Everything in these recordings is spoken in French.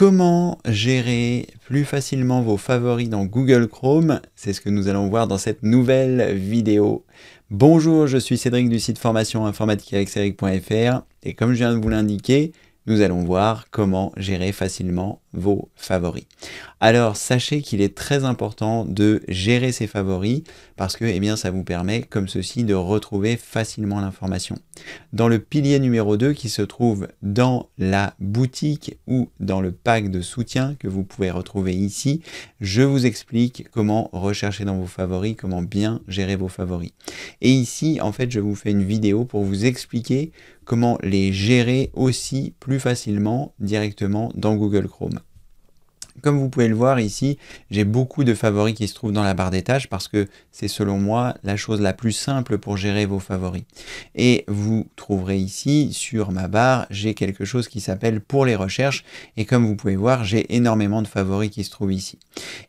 Comment gérer plus facilement vos favoris dans Google Chrome C'est ce que nous allons voir dans cette nouvelle vidéo. Bonjour, je suis Cédric du site formation informatique avec Cédric.fr et comme je viens de vous l'indiquer, nous allons voir comment gérer facilement vos favoris. Alors sachez qu'il est très important de gérer ses favoris parce que eh bien, ça vous permet comme ceci de retrouver facilement l'information. Dans le pilier numéro 2 qui se trouve dans la boutique ou dans le pack de soutien que vous pouvez retrouver ici, je vous explique comment rechercher dans vos favoris, comment bien gérer vos favoris. Et ici en fait je vous fais une vidéo pour vous expliquer comment les gérer aussi plus facilement directement dans Google Chrome. Comme vous pouvez le voir ici, j'ai beaucoup de favoris qui se trouvent dans la barre des tâches parce que c'est selon moi la chose la plus simple pour gérer vos favoris. Et vous trouverez ici sur ma barre, j'ai quelque chose qui s'appelle pour les recherches et comme vous pouvez voir, j'ai énormément de favoris qui se trouvent ici.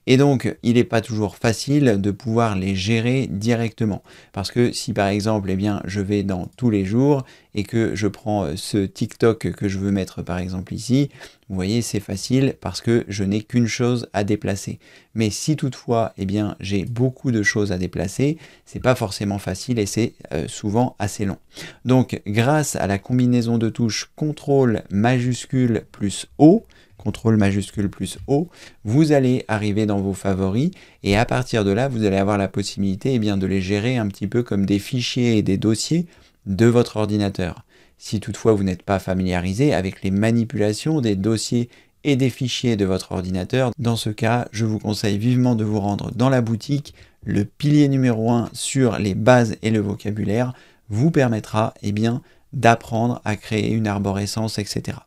Et donc, il n'est pas toujours facile de pouvoir les gérer directement parce que si par exemple, eh bien, je vais dans tous les jours et que je prends euh, ce TikTok que je veux mettre par exemple ici, vous voyez, c'est facile parce que je n'ai qu'une chose à déplacer. Mais si toutefois, eh bien, j'ai beaucoup de choses à déplacer, c'est pas forcément facile et c'est euh, souvent assez long. Donc, grâce à la combinaison de touches CTRL majuscule plus O, CTRL majuscule plus O, vous allez arriver dans vos favoris et à partir de là, vous allez avoir la possibilité eh bien, de les gérer un petit peu comme des fichiers et des dossiers de votre ordinateur si toutefois vous n'êtes pas familiarisé avec les manipulations des dossiers et des fichiers de votre ordinateur. Dans ce cas, je vous conseille vivement de vous rendre dans la boutique. Le pilier numéro 1 sur les bases et le vocabulaire vous permettra eh bien, d'apprendre à créer une arborescence, etc.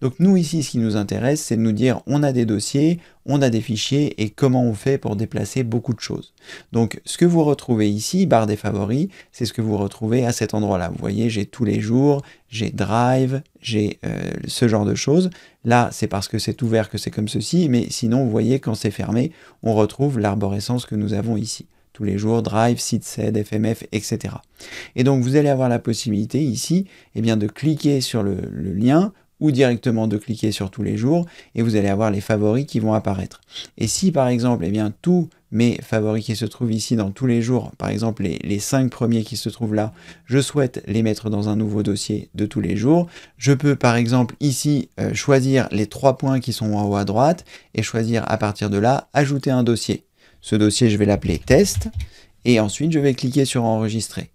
Donc nous ici, ce qui nous intéresse, c'est de nous dire on a des dossiers, on a des fichiers et comment on fait pour déplacer beaucoup de choses. Donc ce que vous retrouvez ici, barre des favoris, c'est ce que vous retrouvez à cet endroit-là. Vous voyez, j'ai tous les jours, j'ai Drive, j'ai euh, ce genre de choses. Là, c'est parce que c'est ouvert que c'est comme ceci, mais sinon, vous voyez, quand c'est fermé, on retrouve l'arborescence que nous avons ici tous les jours, Drive, Sed, FMF, etc. Et donc vous allez avoir la possibilité ici eh bien, de cliquer sur le, lien ou directement de cliquer sur tous les jours et vous allez avoir les favoris qui vont apparaître. Et si par exemple, et eh bien, tous mes favoris qui se trouvent ici dans tous les jours, par exemple les, cinq premiers qui se trouvent là, je souhaite les mettre dans un nouveau dossier de tous les jours. Je peux par exemple ici euh, choisir les trois points qui sont en haut à droite et choisir à partir de là ajouter un dossier. Ce dossier, je vais l'appeler test et ensuite je vais cliquer sur enregistrer.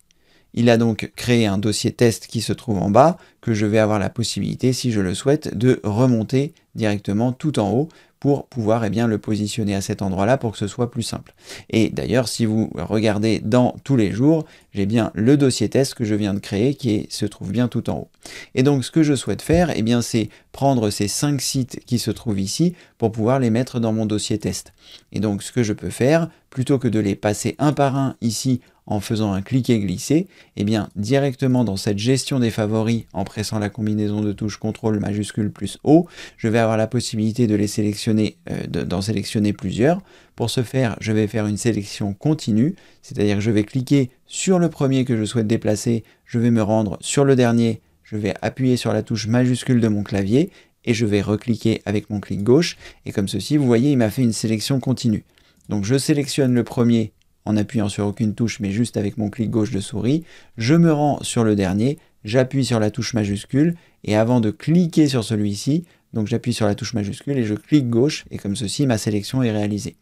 Il a donc créé un dossier test qui se trouve en bas que je vais avoir la possibilité, si je le souhaite, de remonter directement tout en haut pour pouvoir eh bien, le positionner à cet endroit-là pour que ce soit plus simple. Et d'ailleurs, si vous regardez dans tous les jours, j'ai bien le dossier test que je viens de créer qui se trouve bien tout en haut. Et donc ce que je souhaite faire, et eh bien, c'est prendre ces cinq sites qui se trouvent ici pour pouvoir les mettre dans mon dossier test. Et donc ce que je peux faire, plutôt que de les passer un par un ici en faisant un clic et glisser, et eh bien directement dans cette gestion des favoris, en pressant la combinaison de touches CTRL majuscule plus O, je vais avoir la possibilité de les sélectionner, euh, d'en sélectionner plusieurs. Pour ce faire, je vais faire une sélection continue, c'est-à-dire que je vais cliquer sur le premier que je souhaite déplacer, je vais me rendre sur le dernier, je vais appuyer sur la touche majuscule de mon clavier et je vais recliquer avec mon clic gauche. Et comme ceci, vous voyez, il m'a fait une sélection continue. Donc je sélectionne le premier en appuyant sur aucune touche mais juste avec mon clic gauche de souris, je me rends sur le dernier, j'appuie sur la touche majuscule et avant de cliquer sur celui-ci, donc j'appuie sur la touche majuscule et je clique gauche et comme ceci ma sélection est réalisée.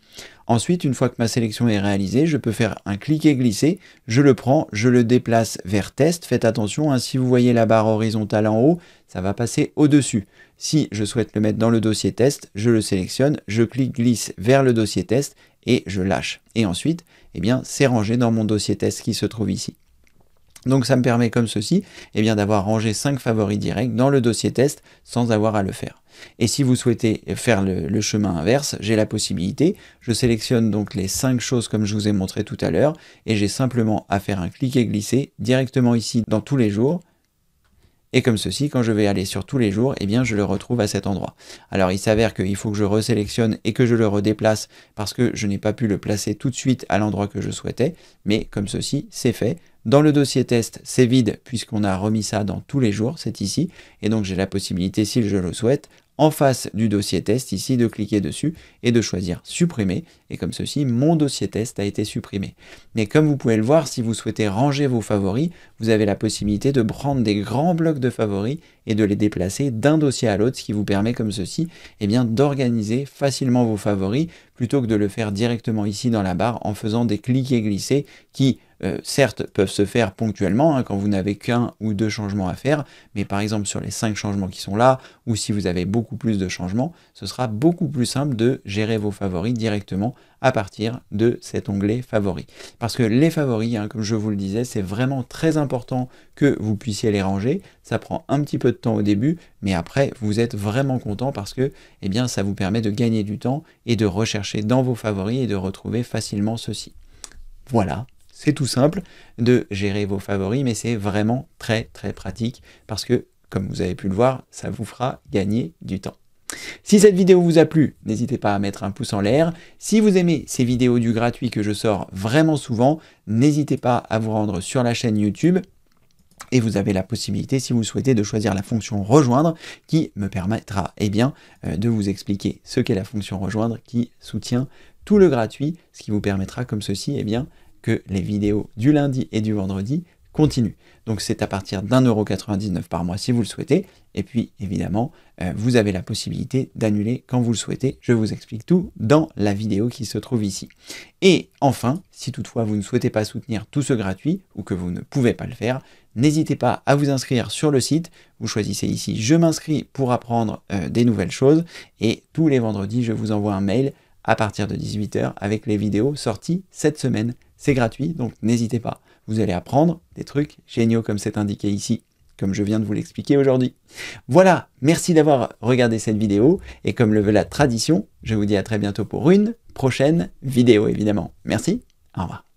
Ensuite une fois que ma sélection est réalisée je peux faire un cliquer glisser, je le prends, je le déplace vers test, faites attention hein, si vous voyez la barre horizontale en haut ça va passer au dessus. Si je souhaite le mettre dans le dossier test, je le sélectionne, je clique glisse vers le dossier test et je lâche. Et ensuite, eh bien, c'est rangé dans mon dossier test qui se trouve ici. Donc ça me permet comme ceci eh bien d'avoir rangé 5 favoris directs dans le dossier test sans avoir à le faire. Et si vous souhaitez faire le, chemin inverse, j'ai la possibilité. Je sélectionne donc les 5 choses comme je vous ai montré tout à l'heure et j'ai simplement à faire un clic et glisser directement ici dans tous les jours et comme ceci, quand je vais aller sur tous les jours, et eh bien je le retrouve à cet endroit. Alors il s'avère qu'il faut que je resélectionne et que je le redéplace parce que je n'ai pas pu le placer tout de suite à l'endroit que je souhaitais, mais comme ceci, c'est fait. Dans le dossier test, c'est vide puisqu'on a remis ça dans tous les jours, c'est ici, et donc j'ai la possibilité, si je le souhaite, en face du dossier test ici, de cliquer dessus et de choisir supprimer. Et comme ceci, mon dossier test a été supprimé. Mais comme vous pouvez le voir, si vous souhaitez ranger vos favoris, vous avez la possibilité de prendre des grands blocs de favoris et de les déplacer d'un dossier à l'autre, ce qui vous permet comme ceci eh bien d'organiser facilement vos favoris plutôt que de le faire directement ici dans la barre en faisant des clics et glissés qui, euh, certes, peuvent se faire ponctuellement hein, quand vous n'avez qu'un ou deux changements à faire, mais par exemple sur les cinq changements qui sont là, ou si vous avez beaucoup plus de changements, ce sera beaucoup plus simple de gérer vos favoris directement à partir de cet onglet favoris. Parce que les favoris, hein, comme je vous le disais, c'est vraiment très important que vous puissiez les ranger. Ça prend un petit peu de temps au début, mais après, vous êtes vraiment content parce que eh bien, ça vous permet de gagner du temps et de rechercher dans vos favoris et de retrouver facilement ceci. Voilà, c'est tout simple de gérer vos favoris, mais c'est vraiment très très pratique parce que, comme vous avez pu le voir, ça vous fera gagner du temps. Si cette vidéo vous a plu, n'hésitez pas à mettre un pouce en l'air. Si vous aimez ces vidéos du gratuit que je sors vraiment souvent, n'hésitez pas à vous rendre sur la chaîne YouTube. Et vous avez la possibilité, si vous souhaitez, de choisir la fonction rejoindre qui me permettra eh bien, euh, de vous expliquer ce qu'est la fonction rejoindre qui soutient tout le gratuit, ce qui vous permettra comme ceci eh bien, que les vidéos du lundi et du vendredi continuent. Donc c'est à partir d'1,99€ par mois si vous le souhaitez. Et puis évidemment, euh, vous avez la possibilité d'annuler quand vous le souhaitez. Je vous explique tout dans la vidéo qui se trouve ici. Et enfin, si toutefois vous ne souhaitez pas soutenir tout ce gratuit ou que vous ne pouvez pas le faire, n'hésitez pas à vous inscrire sur le site. Vous choisissez ici Je m'inscris pour apprendre euh, des nouvelles choses. Et tous les vendredis, je vous envoie un mail à partir de 18h avec les vidéos sorties cette semaine. C'est gratuit, donc n'hésitez pas. Vous allez apprendre des trucs géniaux comme c'est indiqué ici, comme je viens de vous l'expliquer aujourd'hui. Voilà, merci d'avoir regardé cette vidéo, et comme le veut la tradition, je vous dis à très bientôt pour une prochaine vidéo évidemment. Merci, au revoir.